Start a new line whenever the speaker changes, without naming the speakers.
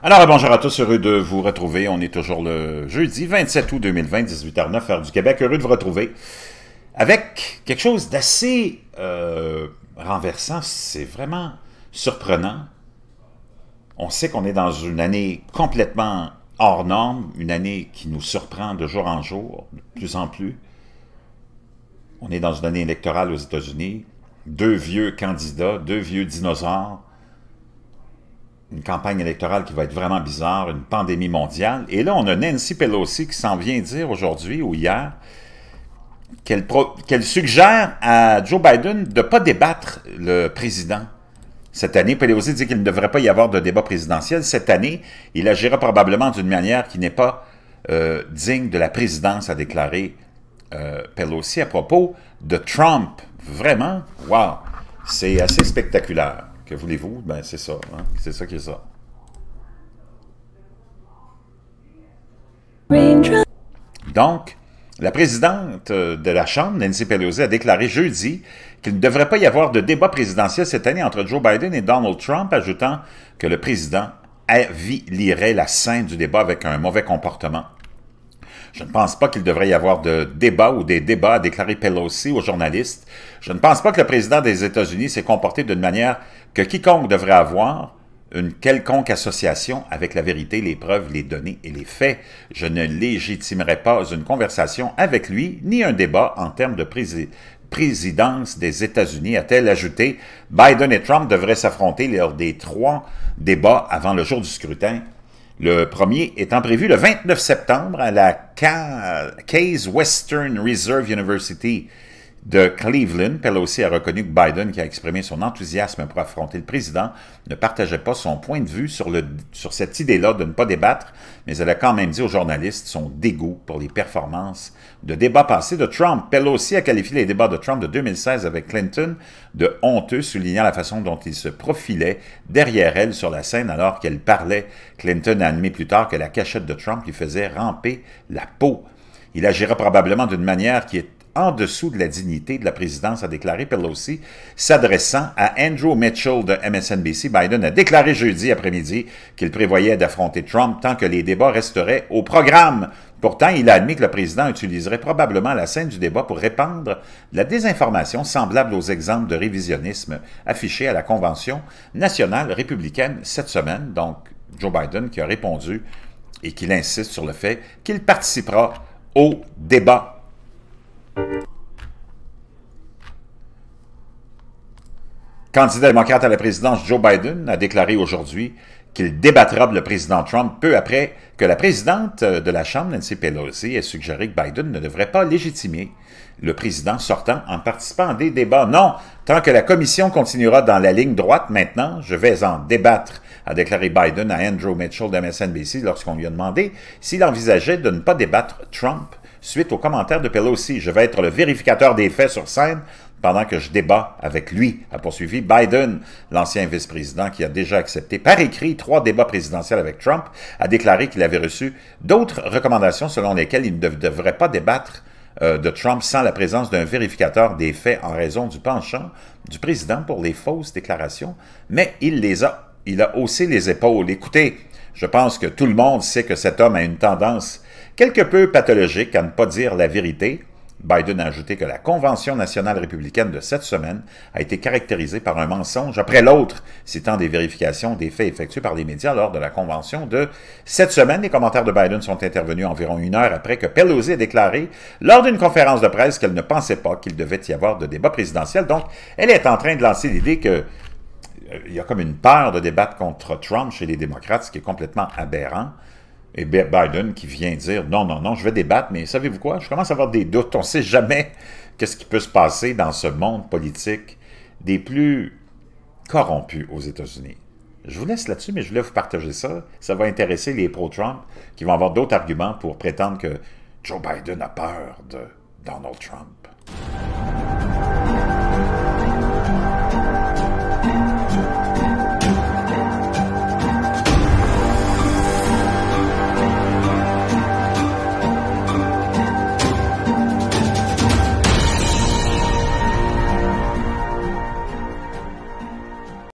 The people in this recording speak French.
Alors, bonjour à tous, heureux de vous retrouver. On est toujours le jeudi 27 août 2020, 18h09, heure du Québec. Heureux de vous retrouver avec quelque chose d'assez euh, renversant. C'est vraiment surprenant. On sait qu'on est dans une année complètement hors norme, une année qui nous surprend de jour en jour, de plus en plus. On est dans une année électorale aux États-Unis. Deux vieux candidats, deux vieux dinosaures une campagne électorale qui va être vraiment bizarre, une pandémie mondiale. Et là, on a Nancy Pelosi qui s'en vient dire aujourd'hui ou hier qu'elle suggère à Joe Biden de ne pas débattre le président cette année. Pelosi dit qu'il ne devrait pas y avoir de débat présidentiel. Cette année, il agira probablement d'une manière qui n'est pas euh, digne de la présidence, a déclaré euh, Pelosi à propos de Trump. Vraiment, wow, c'est assez spectaculaire. Que voulez-vous? Ben, c'est ça. Hein. C'est ça qui est ça. Donc, la présidente euh, de la Chambre, Nancy Pelosi, a déclaré jeudi qu'il ne devrait pas y avoir de débat présidentiel cette année entre Joe Biden et Donald Trump, ajoutant que le président avilirait la scène du débat avec un mauvais comportement. Je ne pense pas qu'il devrait y avoir de débat ou des débats, a déclaré Pelosi aux journalistes. Je ne pense pas que le président des États-Unis s'est comporté d'une manière que quiconque devrait avoir une quelconque association avec la vérité, les preuves, les données et les faits. Je ne légitimerai pas une conversation avec lui, ni un débat en termes de présidence des États-Unis, a-t-elle ajouté. Biden et Trump devraient s'affronter lors des trois débats avant le jour du scrutin le premier étant prévu le 29 septembre à la Case Western Reserve University de Cleveland, Pelosi a reconnu que Biden, qui a exprimé son enthousiasme pour affronter le président, ne partageait pas son point de vue sur, le, sur cette idée-là de ne pas débattre, mais elle a quand même dit aux journalistes son dégoût pour les performances de débats passés de Trump. Pelosi a qualifié les débats de Trump de 2016 avec Clinton de honteux, soulignant la façon dont il se profilait derrière elle sur la scène alors qu'elle parlait. Clinton a admis plus tard que la cachette de Trump lui faisait ramper la peau. Il agira probablement d'une manière qui est en dessous de la dignité de la présidence, a déclaré Pelosi, s'adressant à Andrew Mitchell de MSNBC. Biden a déclaré jeudi après-midi qu'il prévoyait d'affronter Trump tant que les débats resteraient au programme. Pourtant, il a admis que le président utiliserait probablement la scène du débat pour répandre la désinformation semblable aux exemples de révisionnisme affichés à la Convention nationale républicaine cette semaine. Donc, Joe Biden qui a répondu et qui insiste sur le fait qu'il participera au débat candidat démocrate à la présidence Joe Biden a déclaré aujourd'hui qu'il débattra le président Trump peu après que la présidente euh, de la Chambre, Nancy Pelosi, ait suggéré que Biden ne devrait pas légitimer le président sortant en participant à des débats. Non, tant que la commission continuera dans la ligne droite maintenant, je vais en débattre, a déclaré Biden à Andrew Mitchell de MSNBC lorsqu'on lui a demandé s'il envisageait de ne pas débattre Trump suite aux commentaires de Pelosi. Je vais être le vérificateur des faits sur scène pendant que je débat avec lui, a poursuivi Biden, l'ancien vice-président qui a déjà accepté par écrit trois débats présidentiels avec Trump, a déclaré qu'il avait reçu d'autres recommandations selon lesquelles il ne devrait pas débattre euh, de Trump sans la présence d'un vérificateur des faits en raison du penchant du président pour les fausses déclarations, mais il les a, il a haussé les épaules. Écoutez, je pense que tout le monde sait que cet homme a une tendance quelque peu pathologique à ne pas dire la vérité, Biden a ajouté que la Convention nationale républicaine de cette semaine a été caractérisée par un mensonge après l'autre, citant des vérifications des faits effectués par les médias lors de la Convention de cette semaine. Les commentaires de Biden sont intervenus environ une heure après que Pelosi ait déclaré lors d'une conférence de presse qu'elle ne pensait pas qu'il devait y avoir de débat présidentiel. Donc, elle est en train de lancer l'idée qu'il euh, y a comme une peur de débattre contre Trump chez les démocrates, ce qui est complètement aberrant. Et Biden qui vient dire non, non, non, je vais débattre, mais savez-vous quoi? Je commence à avoir des doutes. On ne sait jamais qu'est-ce qui peut se passer dans ce monde politique des plus corrompus aux États-Unis. Je vous laisse là-dessus, mais je voulais vous partager ça. Ça va intéresser les pro-Trump qui vont avoir d'autres arguments pour prétendre que Joe Biden a peur de Donald Trump.